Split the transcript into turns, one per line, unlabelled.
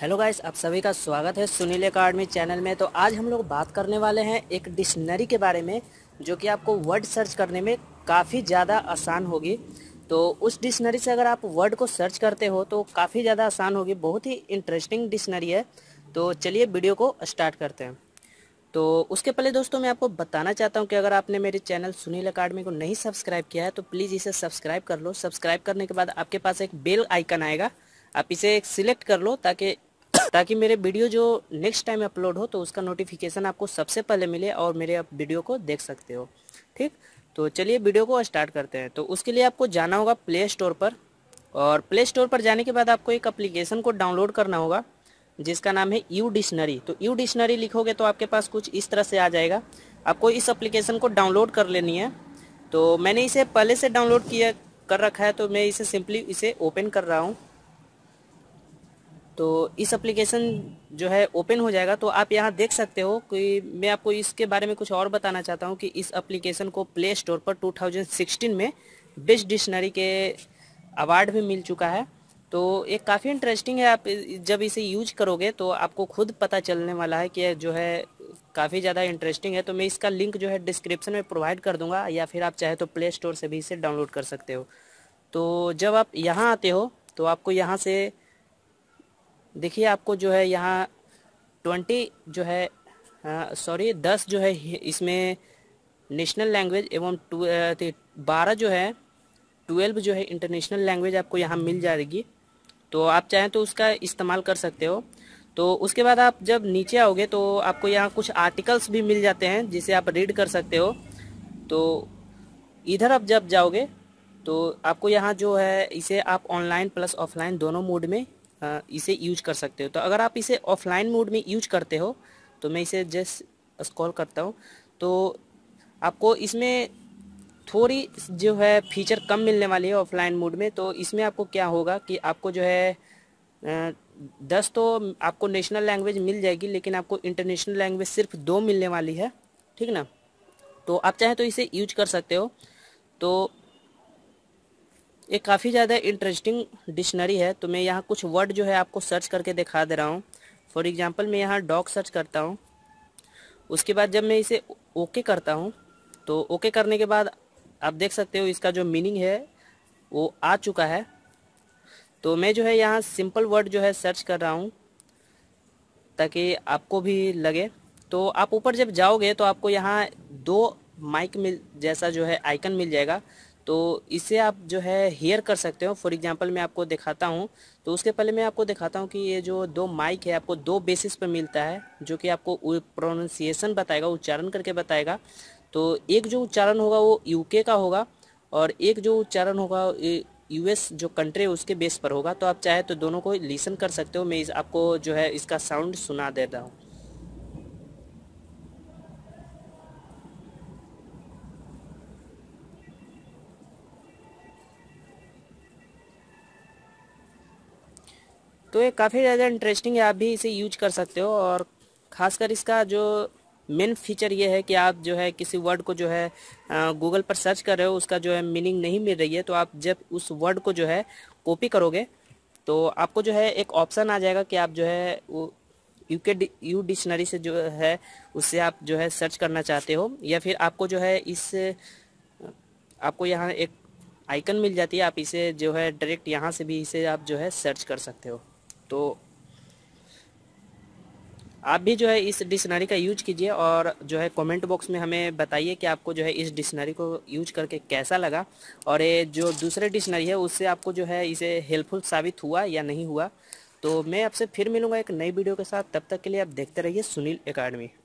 hello guys आप सभी का स्वागत है सुनील अकाडमी चैनल में तो आज हम लोग बात करने वाले हैं एक डिक्शनरी के बारे में जो कि आपको वर्ड सर्च करने में काफ़ी ज़्यादा आसान होगी तो उस डिक्शनरी से अगर आप वर्ड को सर्च करते हो तो काफ़ी ज़्यादा आसान होगी बहुत ही इंटरेस्टिंग डिक्शनरी है तो चलिए वीडियो को स्टार्ट करते हैं तो उसके पहले दोस्तों मैं आपको बताना चाहता हूं कि अगर आपने मेरे चैनल सुनील अकाडमी को नहीं सब्सक्राइब किया है तो प्लीज़ इसे सब्सक्राइब कर लो सब्सक्राइब करने के बाद आपके पास एक बेल आइकन आएगा आप इसे एक सिलेक्ट कर लो ताकि ताकि मेरे वीडियो जो नेक्स्ट टाइम अपलोड हो तो उसका नोटिफिकेशन आपको सबसे पहले मिले और मेरे आप वीडियो को देख सकते हो ठीक तो चलिए वीडियो को स्टार्ट करते हैं तो उसके लिए आपको जाना होगा प्ले स्टोर पर और प्ले स्टोर पर जाने के बाद आपको एक अप्लीकेशन को डाउनलोड करना होगा जिसका नाम है यू डिक्शनरी तो यू डिक्शनरी लिखोगे तो आपके पास कुछ इस तरह से आ जाएगा आपको इस अप्लीकेशन को डाउनलोड कर लेनी है तो मैंने इसे पहले से डाउनलोड किया कर रखा है तो मैं इसे सिंपली इसे ओपन कर रहा हूँ तो इस एप्लीकेशन जो है ओपन हो जाएगा तो आप यहाँ देख सकते हो कि मैं आपको इसके बारे में कुछ और बताना चाहता हूँ कि इस एप्लीकेशन को प्ले स्टोर पर 2016 में बेस्ट डिक्शनरी के अवार्ड भी मिल चुका है तो ये काफ़ी इंटरेस्टिंग है आप जब इसे यूज करोगे तो आपको खुद पता चलने वाला है कि जो है काफ़ी ज़्यादा इंटरेस्टिंग है तो मैं इसका लिंक जो है डिस्क्रिप्शन में प्रोवाइड कर दूंगा या फिर आप चाहे तो प्ले स्टोर से भी इसे डाउनलोड कर सकते हो तो जब आप यहाँ आते हो तो आपको यहाँ से देखिए आपको जो है यहाँ ट्वेंटी जो है हाँ, सॉरी दस जो है इसमें नेशनल लैंग्वेज एवं टू बारह जो है ट्वेल्व जो है इंटरनेशनल लैंग्वेज आपको यहाँ मिल जाएगी तो आप चाहें तो उसका इस्तेमाल कर सकते हो तो उसके बाद आप जब नीचे आओगे तो आपको यहाँ कुछ आर्टिकल्स भी मिल जाते हैं जिसे आप रीड कर सकते हो तो इधर आप जब जाओगे तो आपको यहाँ जो है इसे आप ऑनलाइन प्लस ऑफलाइन दोनों मोड में इसे यूज कर सकते हो तो अगर आप इसे ऑफलाइन मोड में यूज करते हो तो मैं इसे जस्ट स्क्रॉल करता हूँ तो आपको इसमें थोड़ी जो है फीचर कम मिलने वाली है ऑफलाइन मोड में तो इसमें आपको क्या होगा कि आपको जो है दस तो आपको नेशनल लैंग्वेज मिल जाएगी लेकिन आपको इंटरनेशनल लैंग्वेज सिर्फ दो मिलने वाली है ठीक ना तो आप चाहें तो इसे यूज कर सकते हो तो ये काफ़ी ज़्यादा इंटरेस्टिंग डिक्शनरी है तो मैं यहाँ कुछ वर्ड जो है आपको सर्च करके दिखा दे रहा हूँ फॉर एग्ज़ाम्पल मैं यहाँ डॉग सर्च करता हूँ उसके बाद जब मैं इसे ओके करता हूँ तो ओके करने के बाद आप देख सकते हो इसका जो मीनिंग है वो आ चुका है तो मैं जो है यहाँ सिंपल वर्ड जो है सर्च कर रहा हूँ ताकि आपको भी लगे तो आप ऊपर जब जाओगे तो आपको यहाँ दो माइक मिल जैसा जो है आइकन मिल जाएगा तो इसे आप जो है हेयर कर सकते हो फॉर एग्जांपल मैं आपको दिखाता हूँ तो उसके पहले मैं आपको दिखाता हूँ कि ये जो दो माइक है आपको दो बेसिस पर मिलता है जो कि आपको प्रोनाउंसिएशन बताएगा उच्चारण करके बताएगा तो एक जो उच्चारण होगा वो यूके का होगा और एक जो उच्चारण होगा यूएस जो कंट्री है उसके बेस पर होगा तो आप चाहे तो दोनों को लिसन कर सकते हो मैं इस आपको जो है इसका साउंड सुना देता हूँ तो ये काफ़ी ज़्यादा इंटरेस्टिंग है आप भी इसे यूज कर सकते हो और ख़ासकर इसका जो मेन फीचर ये है कि आप जो है किसी वर्ड को जो है गूगल पर सर्च कर रहे हो उसका जो है मीनिंग नहीं मिल रही है तो आप जब उस वर्ड को जो है कॉपी करोगे तो आपको जो है एक ऑप्शन आ जाएगा कि आप जो है वो यू के यू डिक्शनरी से जो है उससे आप जो है सर्च करना चाहते हो या फिर आपको जो है इस आपको यहाँ एक आइकन मिल जाती है आप इसे जो है डायरेक्ट यहाँ से भी इसे आप जो है सर्च कर सकते हो तो आप भी जो है इस डिक्शनरी का यूज कीजिए और जो है कमेंट बॉक्स में हमें बताइए कि आपको जो है इस डिक्शनरी को यूज करके कैसा लगा और ये जो दूसरे डिक्शनरी है उससे आपको जो है इसे हेल्पफुल साबित हुआ या नहीं हुआ तो मैं आपसे फिर मिलूंगा एक नई वीडियो के साथ तब तक के लिए आप देखते रहिए सुनील अकाडमी